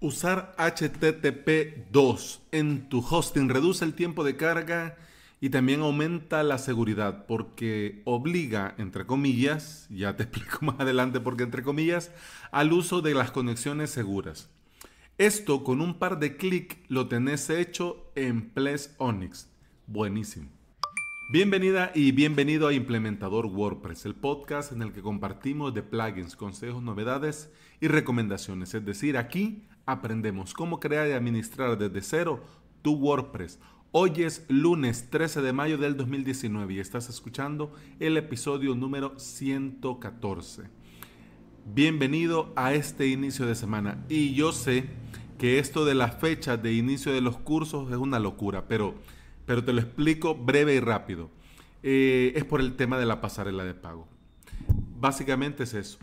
Usar HTTP2 en tu hosting reduce el tiempo de carga y también aumenta la seguridad porque obliga, entre comillas, ya te explico más adelante porque entre comillas, al uso de las conexiones seguras. Esto con un par de clic lo tenés hecho en Ples Onyx. Buenísimo. Bienvenida y bienvenido a Implementador WordPress, el podcast en el que compartimos de plugins, consejos, novedades y recomendaciones. Es decir, aquí aprendemos cómo crear y administrar desde cero tu WordPress. Hoy es lunes 13 de mayo del 2019 y estás escuchando el episodio número 114. Bienvenido a este inicio de semana. Y yo sé que esto de la fecha de inicio de los cursos es una locura, pero, pero te lo explico breve y rápido. Eh, es por el tema de la pasarela de pago. Básicamente es eso.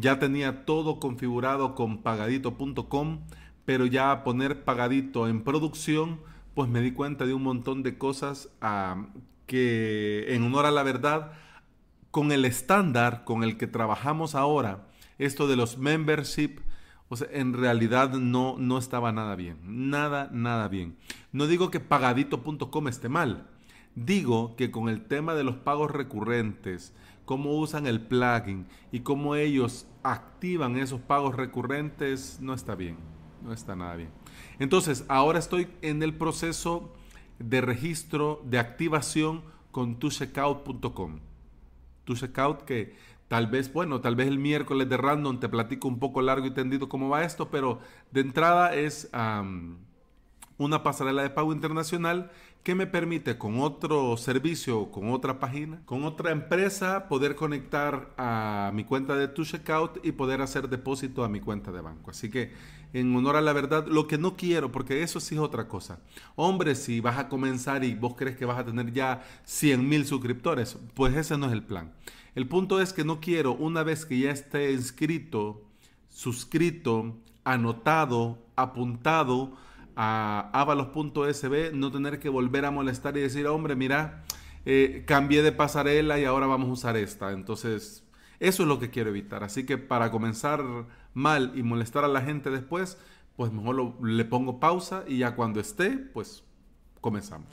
Ya tenía todo configurado con pagadito.com, pero ya a poner pagadito en producción, pues me di cuenta de un montón de cosas ah, que en honor a la verdad, con el estándar con el que trabajamos ahora, esto de los membership, o sea, en realidad no, no estaba nada bien. Nada, nada bien. No digo que pagadito.com esté mal. Digo que con el tema de los pagos recurrentes, cómo usan el plugin y cómo ellos activan esos pagos recurrentes, no está bien, no está nada bien. Entonces, ahora estoy en el proceso de registro, de activación con tucheckout.com. Tu que tal vez, bueno, tal vez el miércoles de random te platico un poco largo y tendido cómo va esto, pero de entrada es una pasarela de pago internacional que me permite con otro servicio, con otra página, con otra empresa, poder conectar a mi cuenta de tu checkout y poder hacer depósito a mi cuenta de banco. Así que, en honor a la verdad, lo que no quiero, porque eso sí es otra cosa. Hombre, si vas a comenzar y vos crees que vas a tener ya 100 mil suscriptores, pues ese no es el plan. El punto es que no quiero, una vez que ya esté inscrito, suscrito, anotado, apuntado, a avalos.sb, no tener que volver a molestar y decir, hombre, mira, eh, cambié de pasarela y ahora vamos a usar esta. Entonces, eso es lo que quiero evitar. Así que para comenzar mal y molestar a la gente después, pues mejor le pongo pausa y ya cuando esté, pues comenzamos.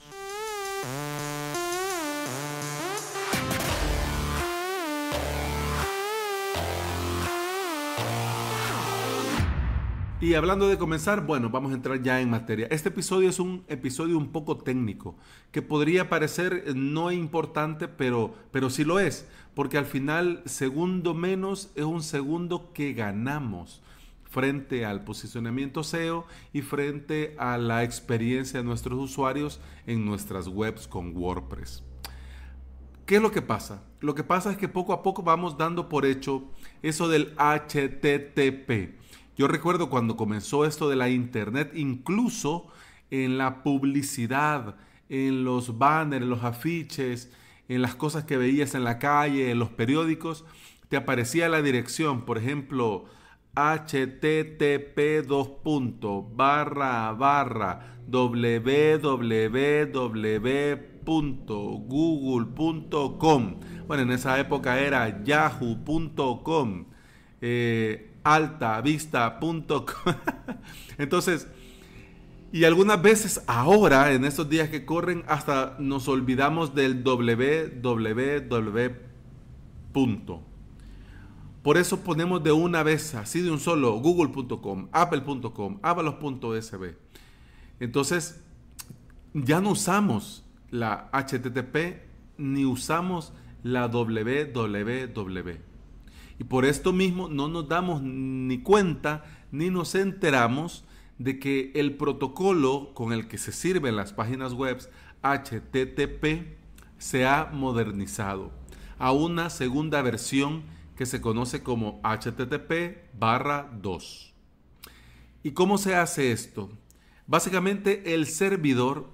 Y hablando de comenzar, bueno, vamos a entrar ya en materia. Este episodio es un episodio un poco técnico, que podría parecer eh, no importante, pero, pero sí lo es, porque al final segundo menos es un segundo que ganamos frente al posicionamiento SEO y frente a la experiencia de nuestros usuarios en nuestras webs con WordPress. ¿Qué es lo que pasa? Lo que pasa es que poco a poco vamos dando por hecho eso del HTTP. Yo recuerdo cuando comenzó esto de la internet, incluso en la publicidad, en los banners, en los afiches, en las cosas que veías en la calle, en los periódicos, te aparecía la dirección, por ejemplo, http barra www.google.com. Bueno, en esa época era yahoo.com eh, altavista.com. Entonces, y algunas veces ahora, en estos días que corren, hasta nos olvidamos del www. Por eso ponemos de una vez, así de un solo, google.com, apple.com, avalos.sb. Entonces, ya no usamos la HTTP ni usamos la www. Y por esto mismo no nos damos ni cuenta ni nos enteramos de que el protocolo con el que se sirven las páginas web HTTP se ha modernizado a una segunda versión que se conoce como HTTP barra 2. ¿Y cómo se hace esto? Básicamente el servidor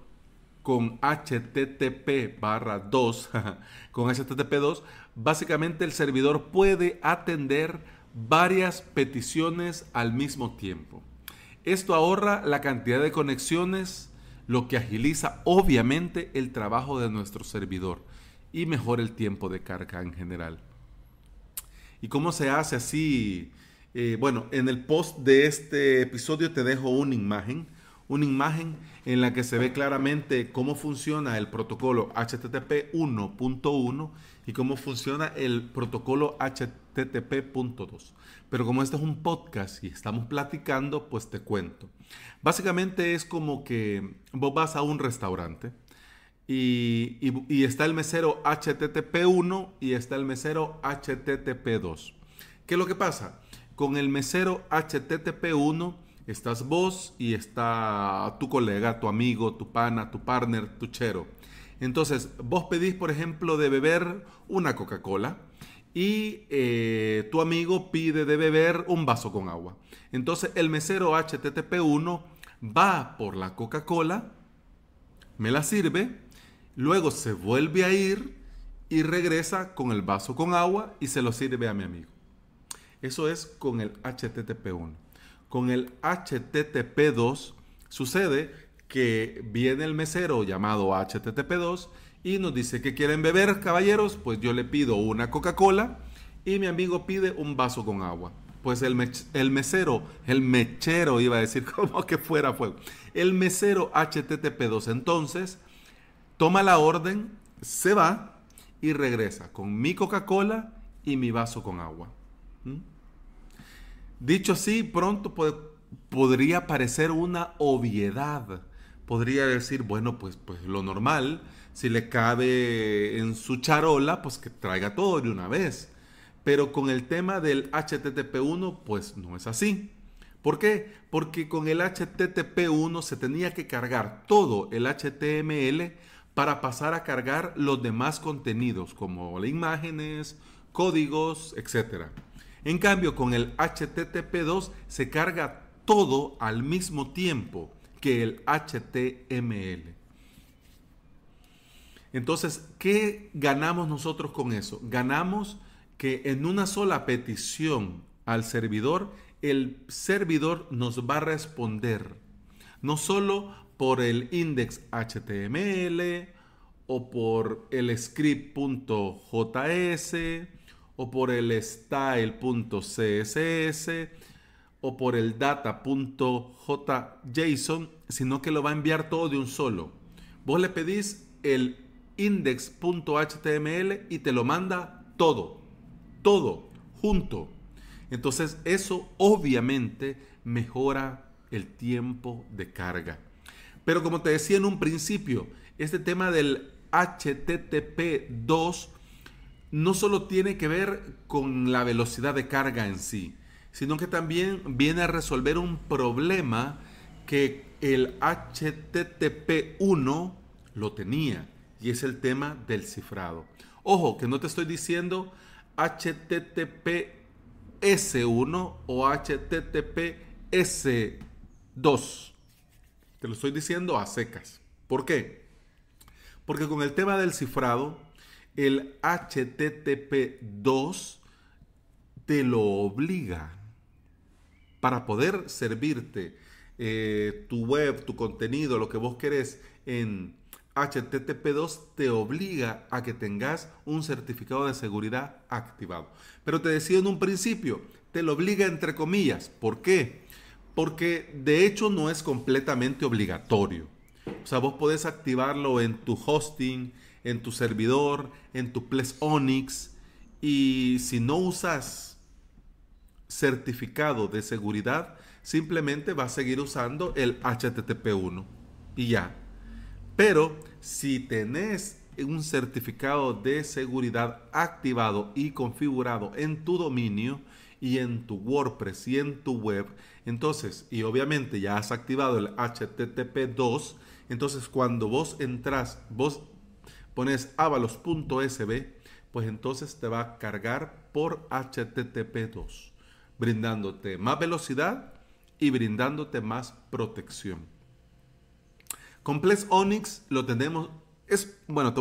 con HTTP barra 2, con HTTP 2, básicamente el servidor puede atender varias peticiones al mismo tiempo. Esto ahorra la cantidad de conexiones, lo que agiliza obviamente el trabajo de nuestro servidor y mejora el tiempo de carga en general. ¿Y cómo se hace así? Eh, bueno, en el post de este episodio te dejo una imagen una imagen en la que se ve claramente cómo funciona el protocolo HTTP 1.1 y cómo funciona el protocolo HTTP 2. Pero como este es un podcast y estamos platicando, pues te cuento. Básicamente es como que vos vas a un restaurante y, y está el mesero HTTP 1 y está el mesero HTTP 2. ¿Qué es lo que pasa? Con el mesero HTTP 1 Estás vos y está tu colega, tu amigo, tu pana, tu partner, tu chero. Entonces, vos pedís, por ejemplo, de beber una Coca-Cola y eh, tu amigo pide de beber un vaso con agua. Entonces, el mesero HTTP1 va por la Coca-Cola, me la sirve, luego se vuelve a ir y regresa con el vaso con agua y se lo sirve a mi amigo. Eso es con el HTTP1 con el HTTP2 sucede que viene el mesero llamado HTTP2 y nos dice que quieren beber, caballeros, pues yo le pido una Coca-Cola y mi amigo pide un vaso con agua. Pues el, mesero, el mechero iba a decir como que fuera fuego. El mesero HTTP2 entonces toma la orden, se va y regresa con mi Coca-Cola y mi vaso con agua. ¿Mm? Dicho así, pronto podría parecer una obviedad. Podría decir, bueno, pues, pues lo normal, si le cabe en su charola, pues que traiga todo de una vez. Pero con el tema del HTTP1, pues no es así. ¿Por qué? Porque con el HTTP1 se tenía que cargar todo el HTML para pasar a cargar los demás contenidos, como imágenes, códigos, etcétera. En cambio, con el HTTP2 se carga todo al mismo tiempo que el HTML. Entonces, ¿qué ganamos nosotros con eso? Ganamos que en una sola petición al servidor, el servidor nos va a responder, no solo por el index HTML o por el script.js, o por el style.css o por el data.json, sino que lo va a enviar todo de un solo. Vos le pedís el index.html y te lo manda todo, todo, junto. Entonces eso obviamente mejora el tiempo de carga. Pero como te decía en un principio, este tema del HTTP 2 no solo tiene que ver con la velocidad de carga en sí, sino que también viene a resolver un problema que el HTTP1 lo tenía, y es el tema del cifrado. Ojo, que no te estoy diciendo s 1 o HTTPS2. Te lo estoy diciendo a secas. ¿Por qué? Porque con el tema del cifrado, el HTTP2 te lo obliga para poder servirte eh, tu web, tu contenido, lo que vos querés en HTTP2 te obliga a que tengas un certificado de seguridad activado. Pero te decía en un principio, te lo obliga entre comillas. ¿Por qué? Porque de hecho no es completamente obligatorio. O sea, vos podés activarlo en tu hosting, en tu servidor, en tu Ples Onyx. Y si no usas certificado de seguridad, simplemente vas a seguir usando el HTTP1 y ya. Pero si tenés un certificado de seguridad activado y configurado en tu dominio y en tu WordPress y en tu web, entonces, y obviamente ya has activado el HTTP2, entonces cuando vos entras, vos pones avalos.sb, pues entonces te va a cargar por HTTP2, brindándote más velocidad y brindándote más protección. Complex Onyx lo tenemos, es, bueno,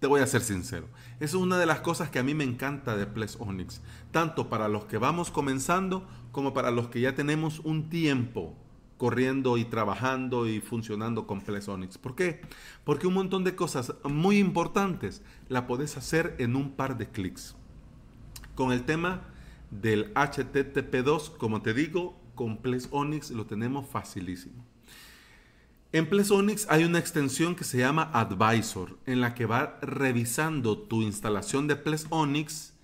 te, voy a ser sincero, es una de las cosas que a mí me encanta de Plex Onyx, tanto para los que vamos comenzando como para los que ya tenemos un tiempo corriendo y trabajando y funcionando con Plesonix. ¿Por qué? Porque un montón de cosas muy importantes la puedes hacer en un par de clics. Con el tema del HTTP2, como te digo, con Plesonix lo tenemos facilísimo. En Plesonix hay una extensión que se llama Advisor, en la que va revisando tu instalación de Plesonix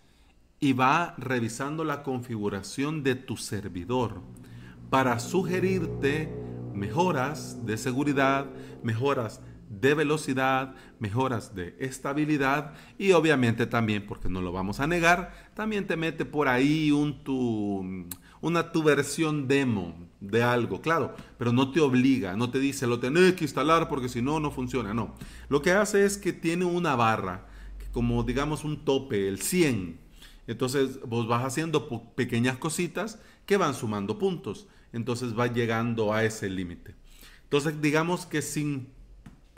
y va revisando la configuración de tu servidor para sugerirte mejoras de seguridad, mejoras de velocidad, mejoras de estabilidad y obviamente también, porque no lo vamos a negar, también te mete por ahí un una tu versión demo de algo, claro, pero no te obliga, no te dice lo tenés que instalar porque si no, no funciona, no. Lo que hace es que tiene una barra, que como digamos un tope, el 100. Entonces vos vas haciendo pequeñas cositas que van sumando puntos entonces va llegando a ese límite. Entonces digamos que sin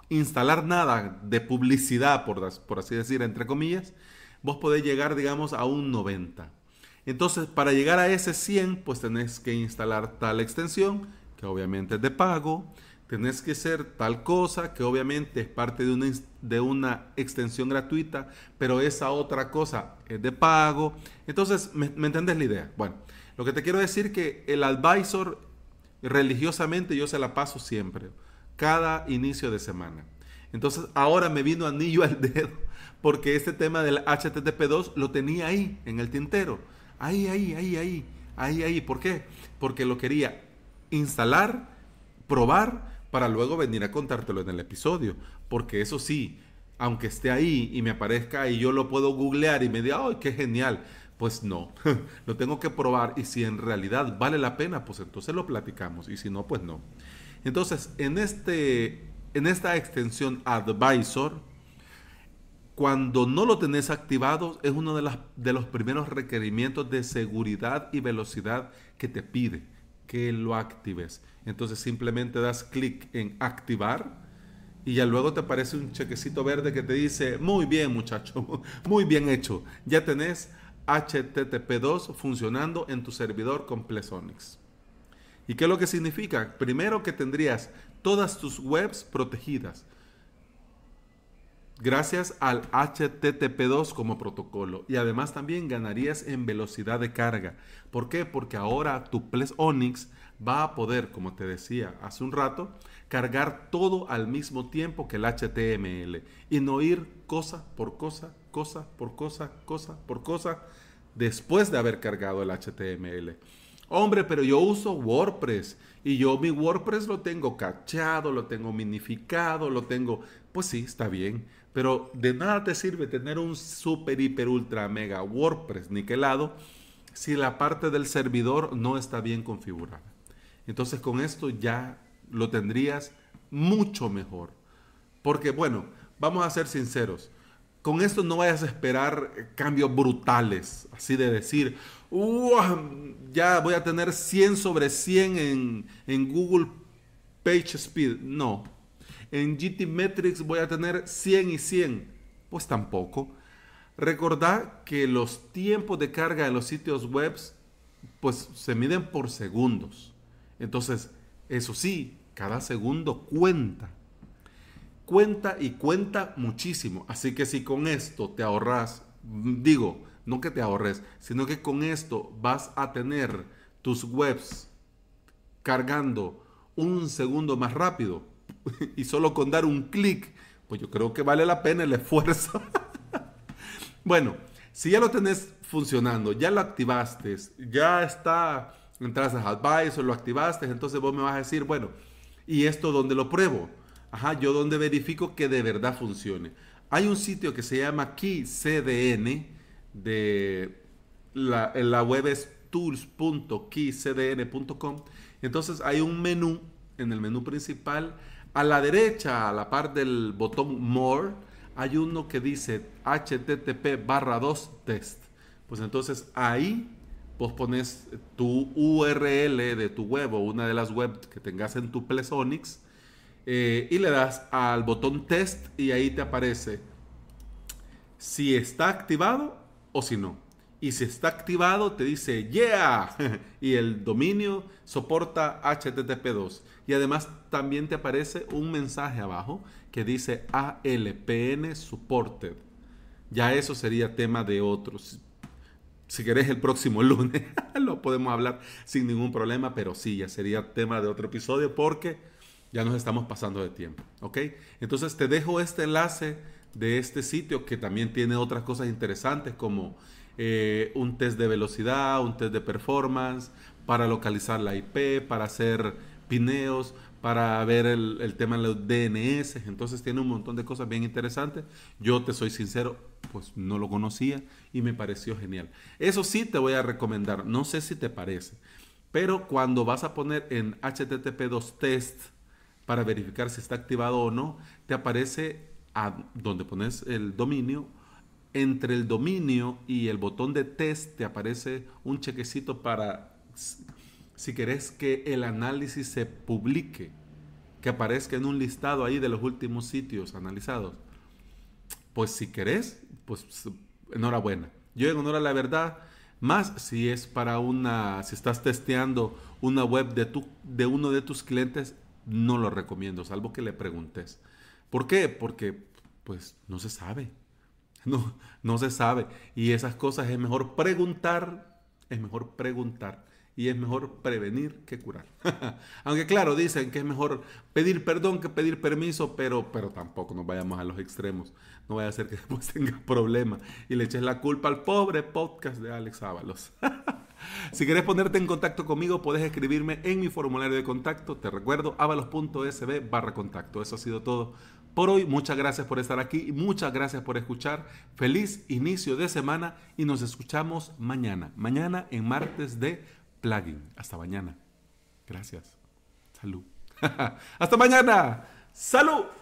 instalar nada de publicidad, por, así decir, entre comillas, vos podés llegar, digamos, a un 90. Entonces, para llegar a ese 100, pues tenés que instalar tal extensión, que obviamente es de pago, tenés que ser tal cosa, que obviamente es parte de una, de una extensión gratuita, pero esa otra cosa es de pago. Entonces, ¿me, me entendés la idea? Bueno, lo que te quiero decir que el advisor religiosamente yo se la paso siempre, cada inicio de semana. Entonces ahora me vino anillo al dedo porque este tema del HTTP2 lo tenía ahí, en el tintero. Ahí, ahí, ahí, ahí, ahí, ahí. ¿Por qué? Porque lo quería instalar, probar, para luego venir a contártelo en el episodio. Porque eso sí, aunque esté ahí y me aparezca y yo lo puedo googlear y me diga, ¡ay, qué genial! Pues no, lo tengo que probar y si en realidad vale la pena, pues entonces lo platicamos y si no, pues no. Entonces, en, este, en esta extensión Advisor, cuando no lo tenés activado, es uno de, las, de los primeros requerimientos de seguridad y velocidad que te pide que lo actives. Entonces simplemente das clic en activar y ya luego te aparece un chequecito verde que te dice, muy bien muchacho, muy bien hecho, ya tenés HTTP2 funcionando en tu servidor con Plesonix. ¿Y qué es lo que significa? Primero que tendrías todas tus webs protegidas gracias al HTTP2 como protocolo y además también ganarías en velocidad de carga. ¿Por qué? Porque ahora tu Plesonix va a poder, como te decía hace un rato, cargar todo al mismo tiempo que el HTML y no ir cosa por cosa cosa por cosa, cosa por cosa, después de haber cargado el HTML. Hombre, pero yo uso WordPress y yo mi WordPress lo tengo cachado, lo tengo minificado, lo tengo... Pues sí, está bien, pero de nada te sirve tener un super, hiper, ultra, mega WordPress niquelado si la parte del servidor no está bien configurada. Entonces con esto ya lo tendrías mucho mejor. Porque bueno, vamos a ser sinceros con esto no vayas a esperar eh, cambios brutales, así de decir, ya voy a tener 100 sobre 100 en, Google Page Speed. No. En GT Metrics voy a tener 100 y 100. Pues tampoco. Recordad que los tiempos de carga de los sitios web pues se miden por segundos. Entonces, eso sí, cada segundo cuenta cuenta y cuenta muchísimo. Así que si con esto te ahorras, digo, no que te ahorres, sino que con esto vas a tener tus webs cargando un segundo más rápido y solo con dar un clic, pues yo creo que vale la pena el esfuerzo. bueno, si ya lo tenés funcionando, ya lo activaste, ya está, entras a Advisor, lo activaste, entonces vos me vas a decir, bueno, ¿y esto dónde lo pruebo? Ajá, yo donde verifico que de verdad funcione. Hay un sitio que se llama KeyCDN, de la, la web es tools.keycdn.com. Entonces hay un menú, en el menú principal, a la derecha, a la par del botón More, hay uno que dice http barra 2 test. Pues entonces ahí vos pones tu URL de tu web o una de las webs que tengas en tu plesonics eh, y le das al botón test y ahí te aparece si está activado o si no. Y si está activado te dice yeah y el dominio soporta HTTP2. Y además también te aparece un mensaje abajo que dice ALPN supported. Ya eso sería tema de otros. Si querés el próximo lunes lo podemos hablar sin ningún problema, pero sí, ya sería tema de otro episodio porque ya nos estamos pasando de tiempo, ¿ok? Entonces te dejo este enlace de este sitio que también tiene otras cosas interesantes como eh, un test de velocidad, un test de performance, para localizar la IP, para hacer pineos, para ver el, el, tema de los DNS. Entonces tiene un montón de cosas bien interesantes. Yo te soy sincero, pues no lo conocía y me pareció genial. Eso sí te voy a recomendar, no sé si te parece, pero cuando vas a poner en HTTP 2 test, para verificar si está activado o no, te aparece a donde pones el dominio. Entre el dominio y el botón de test te aparece un chequecito para si querés que el análisis se publique, que aparezca en un listado ahí de los últimos sitios analizados. Pues si querés, pues enhorabuena. Yo en honor a la verdad, más si es para una, si estás testeando una web de, tu, de uno de tus clientes, no lo recomiendo, salvo que le preguntes. ¿Por qué? Porque pues no se sabe. No, no se sabe. Y esas cosas es mejor preguntar, es mejor preguntar y es mejor prevenir que curar. Aunque claro, dicen que es mejor pedir perdón que pedir permiso, pero, pero tampoco nos vayamos a los extremos. No vaya a ser que después tengas problemas y le eches la culpa al pobre podcast de Alex Ábalos. Si quieres ponerte en contacto conmigo, puedes escribirme en mi formulario de contacto. Te recuerdo, avalos.sb barra contacto. Eso ha sido todo por hoy. Muchas gracias por estar aquí muchas gracias por escuchar. Feliz inicio de semana y nos escuchamos mañana. Mañana en martes de plugin. Hasta mañana. Gracias. Salud. Hasta mañana. Salud.